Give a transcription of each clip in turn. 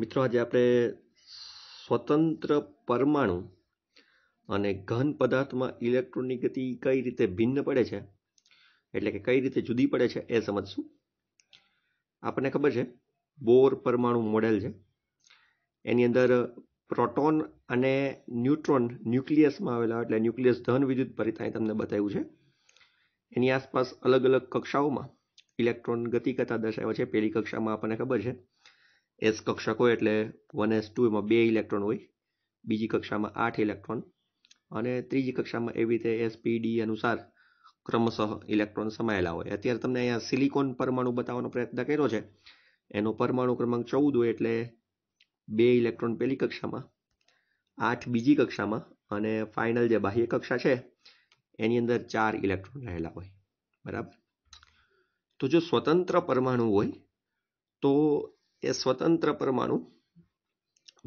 મિત્રો આજે આપણે સ્વતંત્ર પરમાણુ અને ઘન પદાર્થમાં ઇલેક્ટ્રોનની ગતિ કઈ રીતે ભિન્ન પડે છે એટલે કે કઈ રીતે જુદી પડે છે એ સમજશું આપણને ખબર છે બોર પરમાણુ મોડેલ છે એની અંદર પ્રોટોન અને ન્યુટ્રોન ન્યુક્લિયસમાં આવેલા એટલે ન્યુક્લિયસ ધન વિદ્યુત ભરિત અહીં તમને બતાવ્યું છે એની આસપાસ અલગ અલગ કક્ષાઓમાં ઇલેક્ટ્રોન ગતિ કરતા દર્શાવે છે પહેલી કક્ષામાં આપણને ખબર છે એસ કક્ષક હોય એટલે વન એસ ટુ એમાં બે ઇલેક્ટ્રોન હોય બીજી કક્ષામાં આઠ ઇલેક્ટ્રોન અને ત્રીજી કક્ષામાં એવી રીતે એસ પી ડી અનુસાર ક્રમશઃ ઇલેક્ટ્રોન સમાયેલા હોય અત્યારે તમને અહીંયા સિલિકોન પરમાણુ બતાવવાનો પ્રયત્ન કર્યો છે એનો પરમાણુ ક્રમાંક ચૌદ હોય એટલે બે ઇલેક્ટ્રોન પહેલી કક્ષામાં આઠ બીજી કક્ષામાં અને ફાઇનલ જે બાહ્ય કક્ષા છે એની અંદર ચાર ઇલેક્ટ્રોન રહેલા હોય બરાબર તો જો સ્વતંત્ર પરમાણુ હોય તો એ સ્વતંત્ર પરમાણુ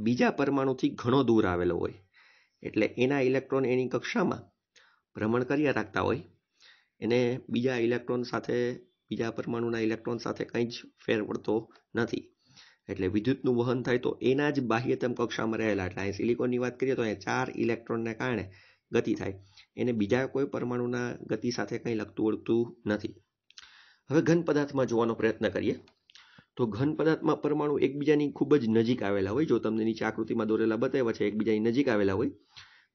બીજા પરમાણુથી ઘણો દૂર આવેલો હોય એટલે એના ઇલેક્ટ્રોન એની કક્ષામાં ભ્રમણ કર્યા રાખતા હોય એને બીજા ઇલેક્ટ્રોન સાથે બીજા પરમાણુના ઇલેક્ટ્રોન સાથે કંઈ જ ફેર પડતો નથી એટલે વિદ્યુતનું વહન થાય તો એના જ બાહ્યતમ કક્ષામાં રહેલા એટલે અહીં સિલિકોનની વાત કરીએ તો અહીંયા ચાર ઇલેક્ટ્રોનને કારણે ગતિ થાય એને બીજા કોઈ પરમાણુના ગતિ સાથે કંઈ લગતું ઓળખતું નથી હવે ઘન પદાર્થમાં જોવાનો પ્રયત્ન કરીએ તો ઘન પદાર્થમાં પરમાણુ એકબીજાની ખૂબ જ નજીક આવેલા હોય જો તમને નીચે આકૃતિમાં દોરેલા બતાવ્યા છે એકબીજાની નજીક આવેલા હોય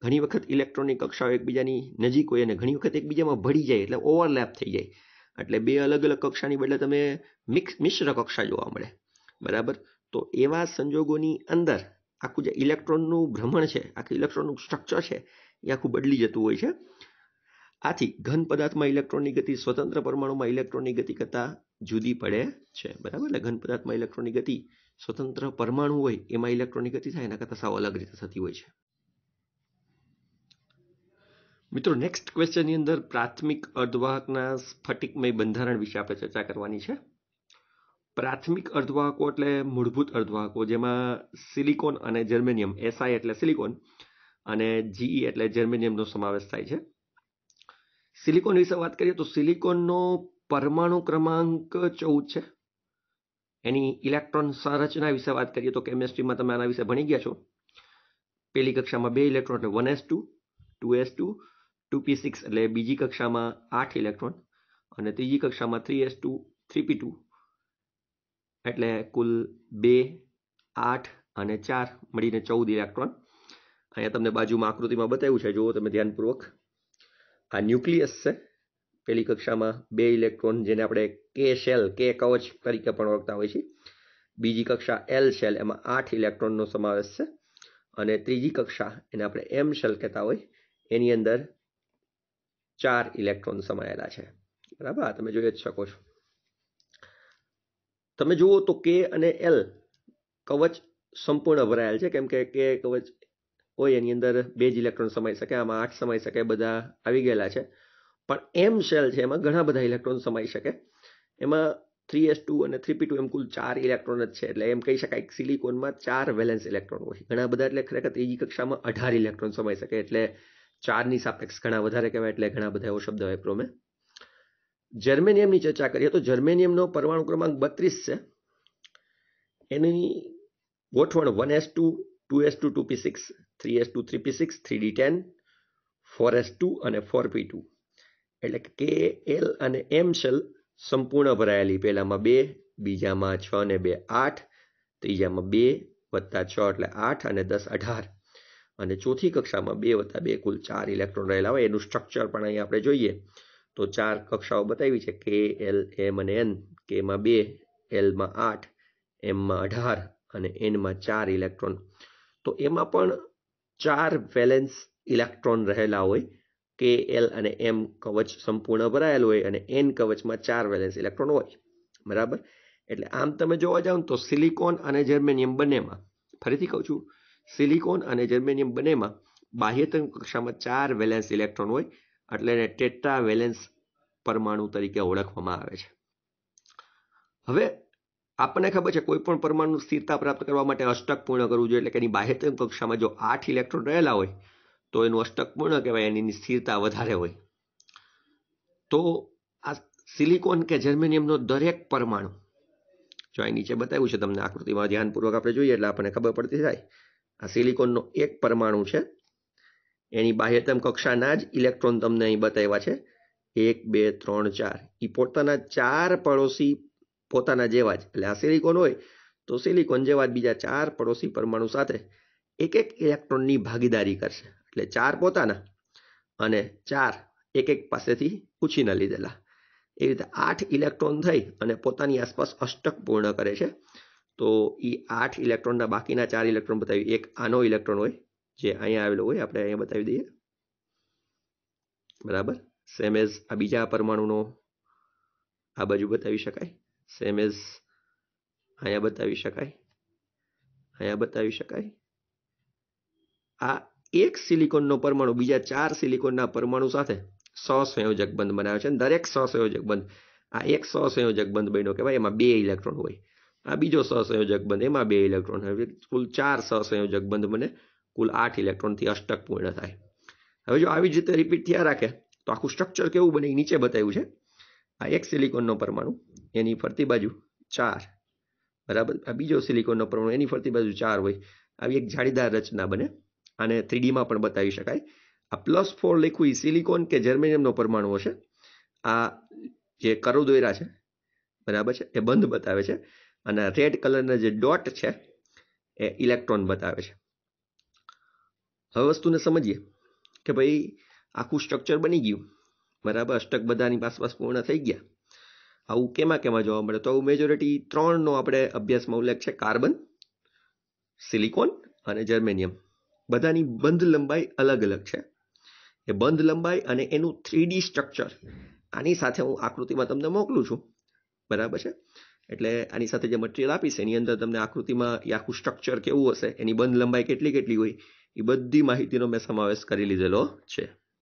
ઘણી વખત ઇલેક્ટ્રોનિક કક્ષાઓ એકબીજાની નજીક હોય અને ઘણી વખત એકબીજામાં ભળી જાય એટલે ઓવરલેપ થઈ જાય એટલે બે અલગ અલગ કક્ષાની બદલે તમે મિક્સ મિશ્ર કક્ષા જોવા મળે બરાબર તો એવા સંજોગોની અંદર આખું જે ઇલેક્ટ્રોનનું ભ્રમણ છે આખું ઇલેક્ટ્રોનનું સ્ટ્રક્ચર છે એ આખું બદલી જતું હોય છે આથી ઘન પદાર્થમાં ઇલેક્ટ્રોનની ગતિ સ્વતંત્ર પરમાણુમાં ઇલેક્ટ્રોનની ગતિ કરતાં જુદી પડે છે બરાબર એટલે ઘન પદાર્થમાં ઇલેક્ટ્રોનની ગતિ સ્વતંત્ર પરમાણુ હોય એમાં ઇલેક્ટ્રોનની ગતિ થાય એના કરતાં સાવ અલગ રીતે થતી હોય છે મિત્રો નેક્સ્ટ ક્વેશ્ચનની અંદર પ્રાથમિક અર્ધવાહકના સ્ફટિકમય બંધારણ વિશે આપણે ચર્ચા કરવાની છે પ્રાથમિક અર્ધવાહકો એટલે મૂળભૂત અર્ધવાહકો જેમાં સિલિકોન અને જર્મેનિયમ એસઆઈ એટલે સિલિકોન અને જીઈ એટલે જર્મેનિયમનો સમાવેશ થાય છે સિલિકોન વિશે વાત કરીએ તો સિલિકોનનો પરમાણુ ક્રમાંક ચૌદ છે એની ઇલેક્ટ્રોન સંરચના વિશે વાત કરીએ તો કેમેસ્ટ્રીમાં તમે આના વિશે ભણી ગયા છો પહેલી કક્ષામાં બે ઇલેક્ટ્રોન એટલે one S two two S two two P six એટલે બીજી કક્ષામાં આઠ ઇલેક્ટ્રોન અને ત્રીજી કક્ષામાં three S two three P two એટલે કુલ બે આઠ અને ચાર મળીને ચૌદ ઇલેક્ટ્રોન અહીંયા તમને બાજુમાં આકૃતિમાં બતાવ્યું છે જુઓ તમે ધ્યાનપૂર્વક આ ન્યુક્લિયસ છે પહેલી કક્ષામાં બે ઇલેક્ટ્રોન જેને આપણે કે શેલ કે કવચ તરીકે પણ ઓળખતા હોય છે બીજી કક્ષા એલ શેલ એમાં આઠ ઇલેક્ટ્રોનનો સમાવેશ છે અને ત્રીજી કક્ષા એને આપણે એમ શેલ કહેતા હોય એની અંદર ચાર ઇલેક્ટ્રોન સમાયેલા છે બરાબર તમે જોઈ જ શકો છો તમે જુઓ તો કે અને એલ કવચ સંપૂર્ણ ભરાયેલ છે કેમ કે કે કવચ હોય એની અંદર બે જ ઇલેક્ટ્રોન સમાઈ શકે આમાં આઠ સમાઈ શકે બધા આવી ગયેલા છે પણ એમ શેલ છે એમાં ઘણા બધા ઇલેક્ટ્રોન સમાઈ શકે એમાં થ્રી એસ ટુ અને થ્રી પી ટુ એમ કુલ ચાર ઇલેક્ટ્રોન જ છે એટલે એમ કહી શકાય કે સિલિકોનમાં ચાર વેલેન્સ ઇલેક્ટ્રોન હોય ઘણા બધા એટલે ખરેખર ત્રીજી કક્ષામાં અઢાર ઇલેક્ટ્રોન સમાઈ શકે એટલે ચારની સાપેક્ષ ઘણા વધારે કહેવાય એટલે ઘણા બધા એવો શબ્દ હોય પ્રોમે જર્મેનિયમની ચર્ચા કરીએ તો જર્મેનિયમનો પરમાણુ ક્રમાંક બત્રીસ છે એની ગોઠવણ one S two two S two two P six three S two three P six three D ten four S two અને ફોર પી ટુ એટલે કે એલ અને એમ સેલ સંપૂર્ણ ભરાયેલી પહેલામાં બે બીજામાં છ ને બે આઠ ત્રીજામાં બે વત્તા છ એટલે આઠ અને દસ અઢાર અને ચોથી કક્ષામાં બે વત્તા બે કુલ ચાર ઇલેક્ટ્રોન રહેલા હોય એનું સ્ટ્રક્ચર પણ અહીં આપણે જોઈએ તો ચાર કક્ષાઓ બતાવી છે કે એલ એમ અને એન કેમાં બે એલમાં આઠ એમમાં અઢાર અને એનમાં ચાર ઇલેક્ટ્રોન તો એમાં પણ ચાર વેલેન્સ ઇલેક્ટ્રોન રહેલા હોય કે એલ અને એમ કવચ સંપૂર્ણ ભરાયેલ હોય અને એન કવચમાં ચાર વેલેન્સ ઇલેક્ટ્રોન હોય બરાબર એટલે આમ તમે જોવા જાઓ તો સિલિકોન અને જર્મેનિયમ બંનેમાં ફરીથી કહું છું સિલિકોન અને જર્મેનિયમ બંનેમાં બાહ્યતમ કક્ષામાં ચાર વેલેન્સ ઇલેક્ટ્રોન હોય એટલે એને ટેટ્રા વેલેન્સ પરમાણુ તરીકે ઓળખવામાં આવે છે હવે આપણને ખબર છે કોઈ પણ પરમાણુ સ્થિરતા પ્રાપ્ત કરવા માટે અષ્ટક પૂર્ણ કરવું જોઈએ એટલે કે એની બાહ્યતમ કક્ષામાં જો આઠ ઇલેક્ટ્રોન રહેલા હોય તો એનું અષ્ટકપૂર્ણ કહેવાય એની સ્થિરતા વધારે હોય તો આ સિલિકોન કે જર્મેનિયમનો દરેક પરમાણુ જો અહીં નીચે બતાવ્યું છે તમને આકૃતિમાં ધ્યાનપૂર્વક આપણે જોઈએ એટલે આપણને ખબર પડતી થાય આ સિલિકોનનો એક પરમાણુ છે એની બાહ્યતમ કક્ષાના જ ઇલેક્ટ્રોન તમને અહીં બતાવ્યા છે એક બે ત્રણ ચાર એ પોતાના ચાર પડોશી પોતાના જેવા જ એટલે આ સિલિકોન હોય તો સિલિકોન જેવા જ બીજા ચાર પડોશી પરમાણુ સાથે એક એક ઇલેક્ટ્રોનની ભાગીદારી કરશે એટલે ચાર પોતાના અને ચાર એક એક પાસેથી ઉછીના લીધેલા એ રીતે આઠ ઇલેક્ટ્રોન થઈ અને પોતાની આસપાસ અષ્ટક પૂર્ણ કરે છે તો એ આઠ ઇલેક્ટ્રોનના બાકીના ચાર ઇલેક્ટ્રોન બતાવી એક આનો ઇલેક્ટ્રોન હોય જે અહીંયા આવેલો હોય આપણે અહીંયા બતાવી દઈએ બરાબર સેમ એઝ આ બીજા પરમાણુનો આ બાજુ બતાવી શકાય સેમ એઝ અહીંયા બતાવી શકાય અહીંયા બતાવી શકાય આ એક સિલિકોનનો પરમાણુ બીજા ચાર સિલિકોનના પરમાણુ સાથે સહસંયોજક બંધ બનાવે છે દરેક સસંયોજક બંધ આ એક સહસંયોજક બંધ બન્યો કહેવાય એમાં બે ઇલેક્ટ્રોન હોય આ બીજો સહસંયોજક બંધ એમાં બે ઇલેક્ટ્રોન હવે કુલ ચાર સહસંયોજક બંધ બને કુલ આઠ ઇલેક્ટ્રોનથી અષ્ટક પૂર્ણ થાય હવે જો આવી જ રીતે રિપીટ થયા રાખે તો આખું સ્ટ્રક્ચર કેવું બને નીચે બતાવ્યું છે આ એક સિલિકોનનો પરમાણુ એની ફરતી બાજુ ચાર બરાબર આ બીજો સિલિકોનનો પરમાણુ એની ફરતી બાજુ ચાર હોય આવી એક જાળીદાર રચના બને આને થ્રીડીમાં પણ બતાવી શકાય આ પ્લસ ફોર લખ્યું એ સિલિકોન કે જર્મેનિયમનો પરમાણુઓ છે આ જે કરુદોયરા છે બરાબર છે એ બંધ બતાવે છે અને રેડ કલરના જે ડોટ છે એ ઇલેક્ટ્રોન બતાવે છે હવે વસ્તુને સમજીએ કે ભાઈ આખું સ્ટ્રક્ચર બની ગયું બરાબર અષ્ટક બધાની આસપાસ પૂર્ણ થઈ ગયા આવું કેમાં કેમાં જોવા મળે તો આવું મેજોરિટી ત્રણનો આપણે અભ્યાસમાં ઉલ્લેખ છે કાર્બન સિલિકોન અને જર્મેનિયમ બધાની બંધ લંબાઈ અલગ અલગ છે એ બંધ લંબાઈ અને એનું થ્રીડી સ્ટ્રક્ચર આની સાથે હું આકૃતિમાં તમને મોકલું છું બરાબર છે એટલે આની સાથે જે મટીરિયલ આપીશ એની અંદર તમને આકૃતિમાં એ આખું સ્ટ્રક્ચર કેવું હશે એની બંધ લંબાઈ કેટલી કેટલી હોય એ બધી માહિતીનો મેં સમાવેશ કરી લીધેલો છે